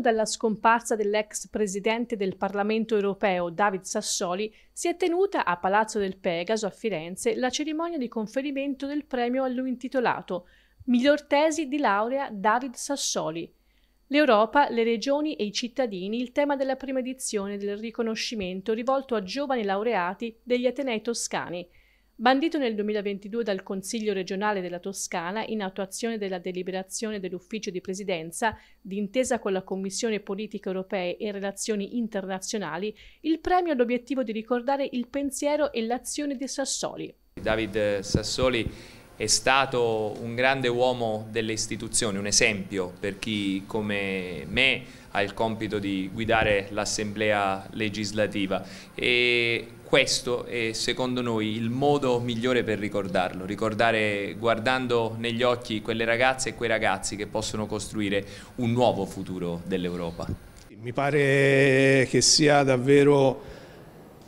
anno dalla scomparsa dell'ex presidente del Parlamento europeo David Sassoli si è tenuta a Palazzo del Pegaso a Firenze la cerimonia di conferimento del premio a lui intitolato Miglior tesi di laurea David Sassoli. L'Europa, le regioni e i cittadini, il tema della prima edizione del riconoscimento rivolto a giovani laureati degli Atenei toscani bandito nel 2022 dal Consiglio regionale della Toscana in attuazione della deliberazione dell'Ufficio di Presidenza, d'intesa con la Commissione Politiche Europee e Relazioni Internazionali, il premio ha l'obiettivo di ricordare il pensiero e l'azione di Sassoli. David Sassoli è stato un grande uomo delle istituzioni, un esempio per chi come me ha il compito di guidare l'Assemblea legislativa e questo è secondo noi il modo migliore per ricordarlo, ricordare guardando negli occhi quelle ragazze e quei ragazzi che possono costruire un nuovo futuro dell'Europa. Mi pare che sia davvero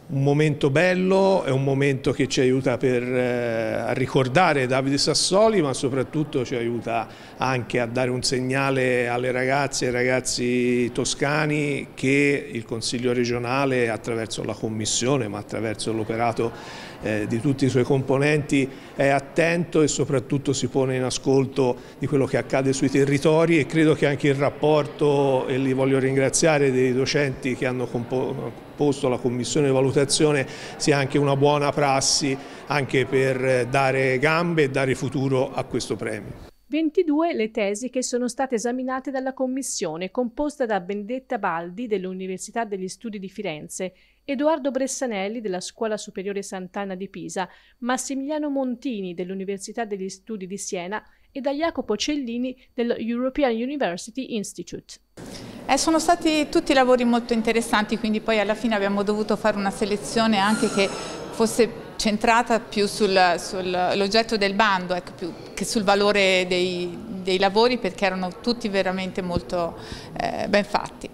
un momento bello, è un momento che ci aiuta per, eh, a ricordare Davide Sassoli, ma soprattutto ci aiuta anche a dare un segnale alle ragazze e ai ragazzi toscani che il Consiglio regionale attraverso la Commissione, ma attraverso l'operato eh, di tutti i suoi componenti è attento e soprattutto si pone in ascolto di quello che accade sui territori e credo che anche il rapporto, e li voglio ringraziare, dei docenti che hanno composto la commissione di valutazione sia anche una buona prassi anche per eh, dare gambe e dare futuro a questo premio. 22 le tesi che sono state esaminate dalla commissione composta da Benedetta Baldi dell'Università degli Studi di Firenze, Edoardo Bressanelli della Scuola Superiore Sant'Anna di Pisa, Massimiliano Montini dell'Università degli Studi di Siena e da Jacopo Cellini dello European University Institute. Eh, sono stati tutti lavori molto interessanti, quindi poi alla fine abbiamo dovuto fare una selezione anche che fosse più centrata più sul, sull'oggetto del bando ecco, più, che sul valore dei, dei, lavori perché erano tutti veramente molto eh, ben fatti.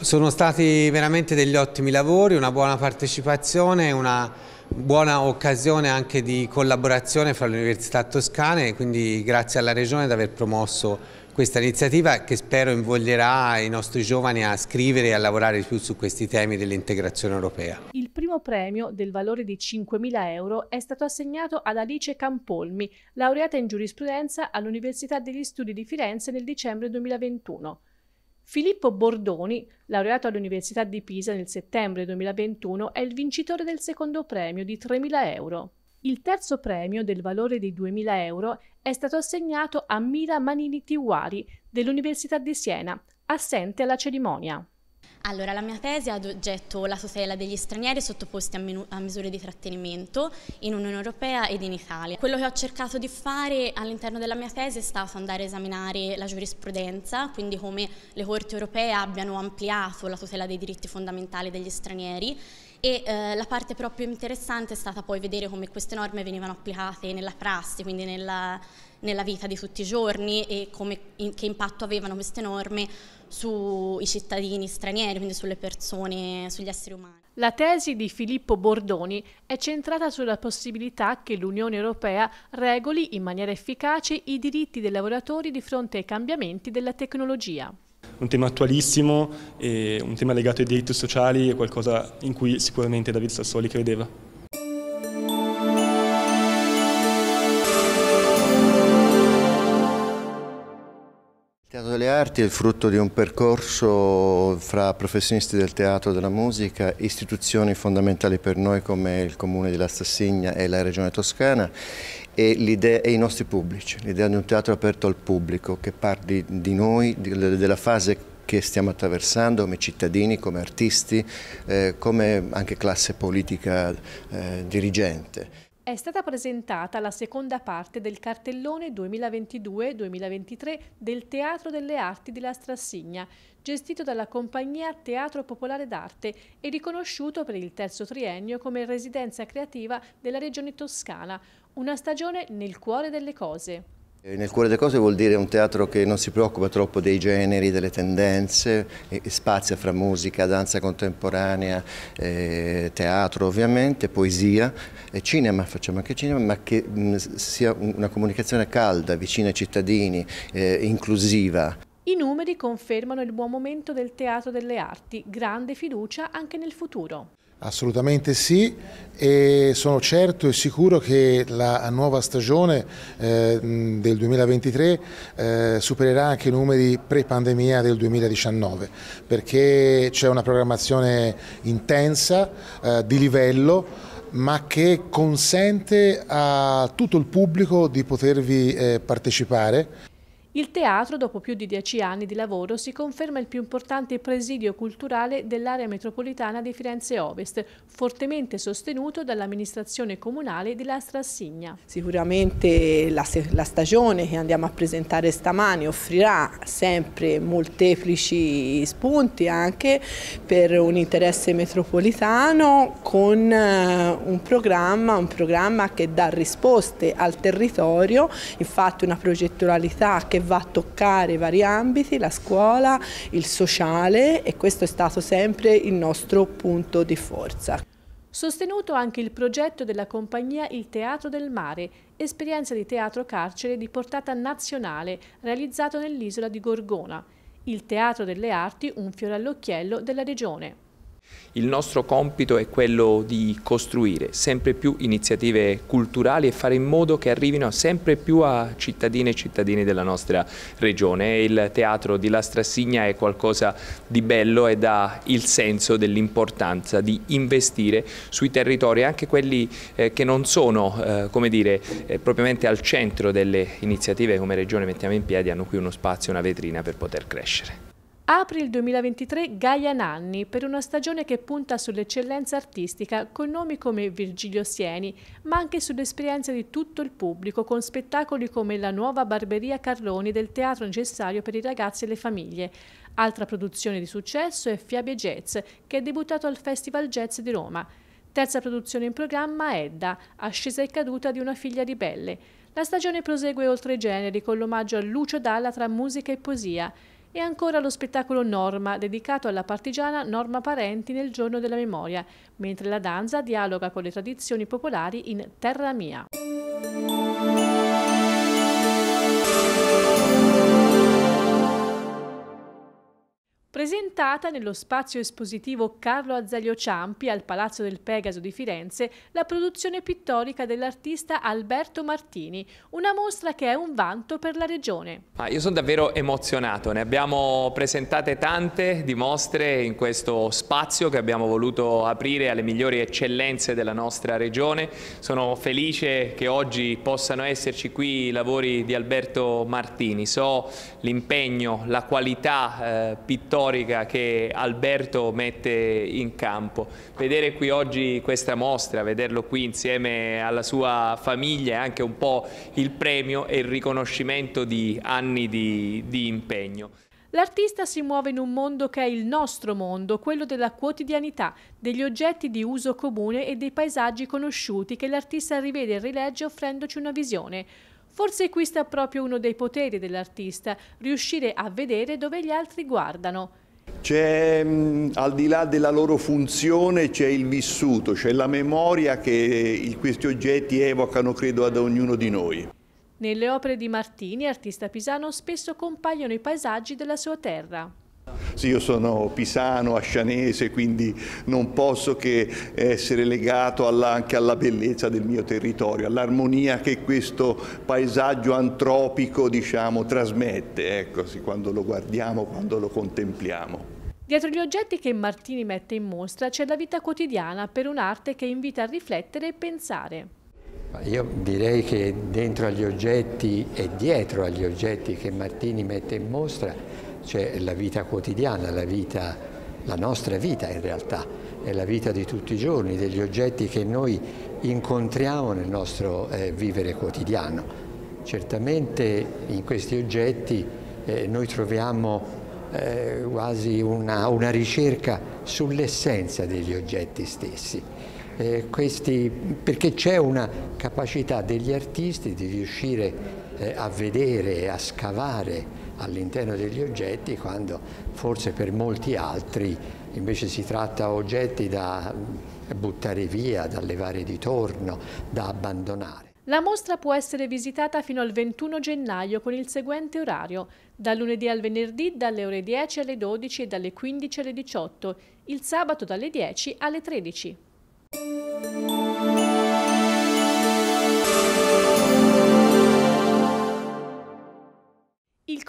Sono stati veramente degli ottimi lavori, una buona partecipazione, una buona occasione anche di collaborazione fra le università toscane, e quindi grazie alla Regione di aver promosso questa iniziativa che spero invoglierà i nostri giovani a scrivere e a lavorare più su questi temi dell'integrazione europea. Il primo premio del valore di 5.000 euro è stato assegnato ad Alice Campolmi, laureata in giurisprudenza all'Università degli Studi di Firenze nel dicembre 2021. Filippo Bordoni, laureato all'Università di Pisa nel settembre 2021, è il vincitore del secondo premio di 3.000 euro. Il terzo premio, del valore di 2.000 euro, è stato assegnato a Mira Manini Tiwari dell'Università di Siena, assente alla cerimonia. Allora, la mia tesi ha ad oggetto la tutela degli stranieri sottoposti a, a, misure di trattenimento in Unione Europea ed in Italia. Quello che ho cercato di fare all'interno della mia tesi è stato andare a esaminare la giurisprudenza, quindi come le corti europee abbiano ampliato la tutela dei diritti fondamentali degli stranieri e eh, la parte proprio interessante è stata poi vedere come queste norme venivano applicate nella prassi, quindi nella, nella vita di tutti i giorni e come, in, che impatto avevano queste norme sui cittadini stranieri, quindi sulle persone, sugli esseri umani. La tesi di Filippo Bordoni è centrata sulla possibilità che l'Unione Europea regoli in maniera efficace i diritti dei lavoratori di fronte ai cambiamenti della tecnologia un tema attualissimo e un tema legato ai diritti sociali è qualcosa in cui sicuramente David Sassoli credeva. Il Teatro delle Arti è il frutto di un percorso fra professionisti del teatro e della musica, istituzioni fondamentali per noi come il Comune della Sassigna e la Regione Toscana e, e, i nostri pubblici, l'idea di un teatro aperto al pubblico che parli di noi, di, della fase che stiamo attraversando come cittadini, come artisti, eh, come anche classe politica eh, dirigente. È stata presentata la seconda parte del cartellone 2022-2023 del Teatro delle Arti della Strassigna, gestito dalla compagnia Teatro Popolare d'Arte e riconosciuto per il terzo triennio come residenza creativa della Regione Toscana, una stagione nel cuore delle cose. Eh, nel cuore delle cose vuol dire un teatro che non si preoccupa troppo dei generi, delle tendenze, spazia fra musica, danza contemporanea, eh, teatro ovviamente, poesia, e cinema, facciamo anche cinema, ma che mh, mm, sia una comunicazione calda, vicina ai cittadini, eh, inclusiva. I numeri confermano il buon momento del Teatro delle Arti, grande fiducia anche nel futuro. Assolutamente sì e sono certo e sicuro che la nuova stagione eh, del 2023 eh, supererà anche i numeri pre-pandemia del 2019 perché c'è una programmazione intensa, eh, di livello ma che consente a tutto il pubblico di potervi eh, partecipare. Il teatro, dopo più di dieci anni di lavoro, si conferma il più importante presidio culturale dell'area metropolitana di Firenze Ovest, fortemente sostenuto dall'amministrazione comunale di Lastra Lastrassigna. Sicuramente la, la, stagione che andiamo a presentare stamani offrirà sempre molteplici spunti anche per un interesse metropolitano con eh, un programma, un programma che dà risposte al territorio, infatti una progettualità che va a toccare vari ambiti, la scuola, il sociale e questo è stato sempre il nostro punto di forza. Sostenuto anche il progetto della compagnia Il Teatro del Mare, esperienza di teatro carcere di portata nazionale realizzato nell'isola di Gorgona, il Teatro delle Arti un fiore all'occhiello della regione. Il nostro compito è quello di costruire sempre più iniziative culturali e fare in modo che arrivino sempre più a cittadine e cittadini della nostra regione. Il teatro di Lastrassigna è qualcosa di bello e dà il senso dell'importanza di investire sui territori, anche quelli eh, che non sono eh, come dire, eh, propriamente al centro delle iniziative come regione mettiamo in piedi, hanno qui uno spazio, una vetrina per poter crescere. Apre il 2023 Gaia Nanni per una stagione che punta sull'eccellenza artistica con nomi come Virgilio Sieni, ma anche sull'esperienza di tutto il pubblico con spettacoli come la nuova Barberia Carloni del Teatro Necessario per i ragazzi e le famiglie. Altra produzione di successo è Fiabe Jazz, che è debuttato al Festival Jazz di Roma. Terza produzione in programma Edda, ascesa e caduta di una figlia ribelle. La stagione prosegue oltre i generi con l'omaggio a Lucio Dalla tra musica e poesia e ancora lo spettacolo Norma, dedicato alla partigiana Norma Parenti nel giorno della memoria, mentre la danza dialoga con le tradizioni popolari in Terra Mia. presentata nello spazio espositivo Carlo Azzaglio Ciampi al Palazzo del Pegaso di Firenze la produzione pittorica dell'artista Alberto Martini, una mostra che è un vanto per la regione. Ah, io sono davvero emozionato, ne abbiamo presentate tante di mostre in questo spazio che abbiamo voluto aprire alle migliori eccellenze della nostra regione. Sono felice che oggi possano esserci qui i lavori di Alberto Martini. So l'impegno, la qualità eh, pittorica storica che Alberto mette in campo. Vedere qui oggi questa mostra, vederlo qui insieme alla sua famiglia è anche un po' il premio e il riconoscimento di anni di, di impegno. L'artista si muove in un mondo che è il nostro mondo, quello della quotidianità, degli oggetti di uso comune e dei paesaggi conosciuti che l'artista rivede e rilegge offrendoci una visione. Forse qui sta proprio uno dei poteri dell'artista, riuscire a vedere dove gli altri guardano. C'è, mm, al di là della loro funzione, c'è il vissuto, c'è la memoria che questi oggetti evocano, credo, ad ognuno di noi. Nelle opere di Martini, artista pisano, spesso compaiono i paesaggi della sua terra. Sì, io sono pisano, ascianese, quindi non posso che essere legato alla, anche alla bellezza del mio territorio, all'armonia che questo paesaggio antropico diciamo, trasmette, ecco, sì, quando lo guardiamo, quando lo contempliamo. Dietro gli oggetti che Martini mette in mostra c'è la vita quotidiana per un'arte che invita a riflettere e pensare. Io direi che dentro agli oggetti e dietro agli oggetti che Martini mette in mostra cioè la vita quotidiana, la, vita, la nostra vita in realtà, è la vita di tutti i giorni, degli oggetti che noi incontriamo nel nostro eh, vivere quotidiano. Certamente in questi oggetti eh, noi troviamo eh, quasi una, una ricerca sull'essenza degli oggetti stessi. Eh, questi, perché c'è una capacità degli artisti di riuscire eh, a vedere, a scavare all'interno degli oggetti quando forse per molti altri invece si tratta oggetti da buttare via, da levare di torno, da abbandonare. La mostra può essere visitata fino al 21 gennaio con il seguente orario, dal lunedì al venerdì dalle ore 10 alle 12 e dalle 15 alle 18, il sabato dalle 10 alle 13.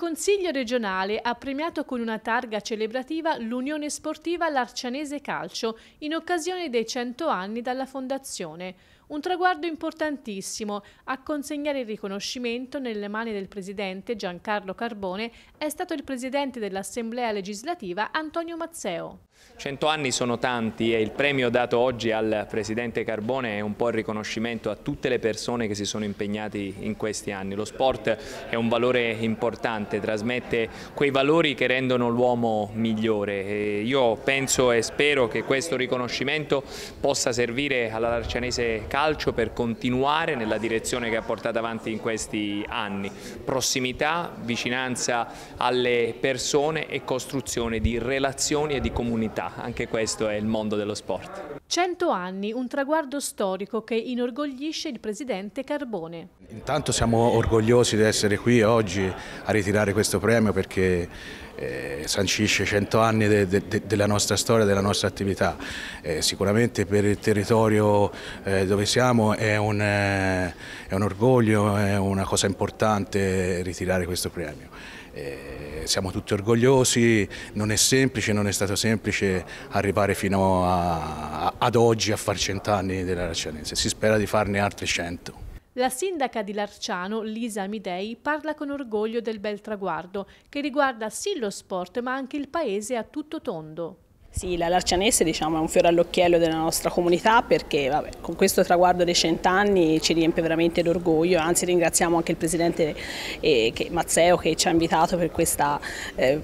Consiglio regionale ha premiato con una targa celebrativa l'Unione Sportiva Larcianese Calcio in occasione dei 100 anni dalla fondazione. Un traguardo importantissimo. A consegnare il riconoscimento nelle mani del presidente Giancarlo Carbone è stato il presidente dell'Assemblea legislativa Antonio Mazzeo. Cento anni sono tanti e il premio dato oggi al presidente Carbone è un po' il riconoscimento a tutte le persone che si sono impegnate in questi anni. Lo sport è un valore importante, trasmette quei valori che rendono l'uomo migliore. E io penso e spero che questo riconoscimento possa servire alla Larcianese Carbone calcio per continuare nella direzione che ha portato avanti in questi anni. Prossimità, vicinanza alle persone e costruzione di relazioni e di comunità. Anche questo è il mondo dello sport. Cento anni, un traguardo storico che inorgoglisce il presidente Carbone. Intanto siamo orgogliosi di essere qui oggi a ritirare questo premio perché eh, sancisce 100 anni de, de, de, della nostra storia, della nostra attività. Eh, sicuramente per il territorio eh, dove siamo è un, eh, è un, orgoglio, è una cosa importante ritirare questo premio. Eh, siamo tutti orgogliosi, non è semplice, non è stato semplice arrivare fino a, a, ad oggi a far cent'anni della Raccianese, si spera di farne altri 100. La sindaca di Larciano, Lisa Amidei, parla con orgoglio del bel traguardo che riguarda sì lo sport ma anche il paese a tutto tondo. Sì, la Larcianese diciamo, è un fiore all'occhiello della nostra comunità perché vabbè, con questo traguardo dei cent'anni ci riempie veramente d'orgoglio, anzi ringraziamo anche il Presidente eh, che, Mazzeo che ci ha invitato per, questa, eh,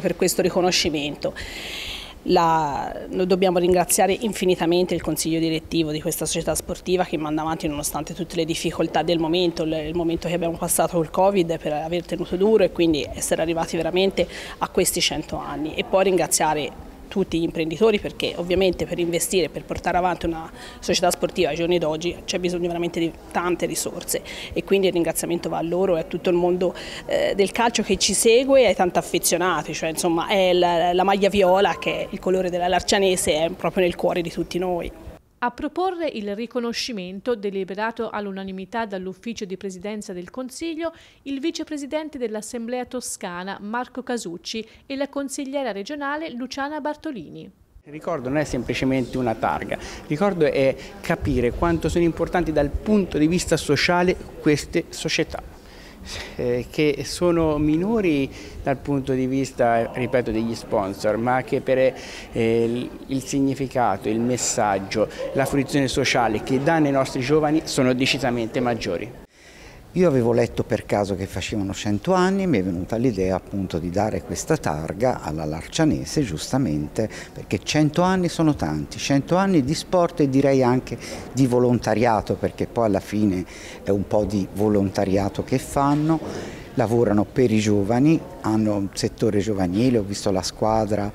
per questo riconoscimento. La, noi dobbiamo ringraziare infinitamente il consiglio direttivo di questa società sportiva che manda avanti nonostante tutte le difficoltà del momento, il momento che abbiamo passato col Covid per aver tenuto duro e quindi essere arrivati veramente a questi 100 anni e poi ringraziare tutti gli imprenditori perché ovviamente per investire, per portare avanti una società sportiva ai giorni d'oggi c'è bisogno veramente di tante risorse e quindi il ringraziamento va a loro e a tutto il mondo eh, del calcio che ci segue e ai tanti affezionati, cioè insomma la, la maglia viola che è il colore della Larcianese è proprio nel cuore di tutti noi a proporre il riconoscimento, deliberato all'unanimità dall'ufficio di presidenza del Consiglio, il vicepresidente dell'Assemblea Toscana Marco Casucci e la consigliera regionale Luciana Bartolini. ricordo non è semplicemente una targa, ricordo è capire quanto sono importanti dal punto di vista sociale queste società eh, che sono minori dal punto di vista, ripeto, degli sponsor, ma che per eh, il significato, il messaggio, la fruizione sociale che danno ai nostri giovani sono decisamente maggiori. Io avevo letto per caso che facevano 100 anni, e mi è venuta l'idea appunto di dare questa targa alla Larcianese, giustamente, perché 100 anni sono tanti, 100 anni di sport e direi anche di volontariato, perché poi alla fine è un po' di volontariato che fanno, lavorano per i giovani, hanno un settore giovanile, ho visto la squadra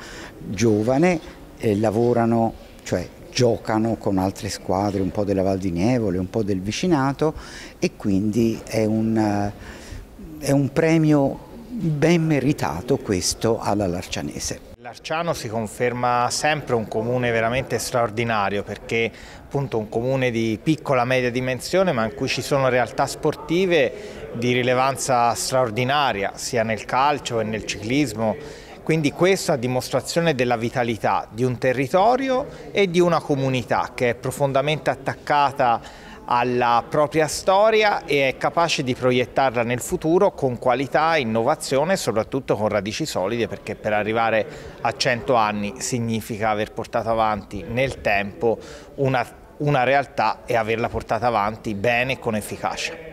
giovane, eh, lavorano, cioè giocano con altre squadre, un po' della Val di Nievole, un po' del vicinato e quindi è un, eh, è un premio ben meritato questo alla Larcianese. L'Arciano si conferma sempre un comune veramente straordinario perché appunto un comune di piccola media dimensione ma in cui ci sono realtà sportive di rilevanza straordinaria sia nel calcio che nel ciclismo quindi questa dimostrazione della vitalità di un territorio e di una comunità che è profondamente attaccata alla propria storia e è capace di proiettarla nel futuro con qualità, innovazione e soprattutto con radici solide perché per arrivare a 100 anni significa aver portato avanti nel tempo una, una realtà e averla portata avanti bene e con efficacia.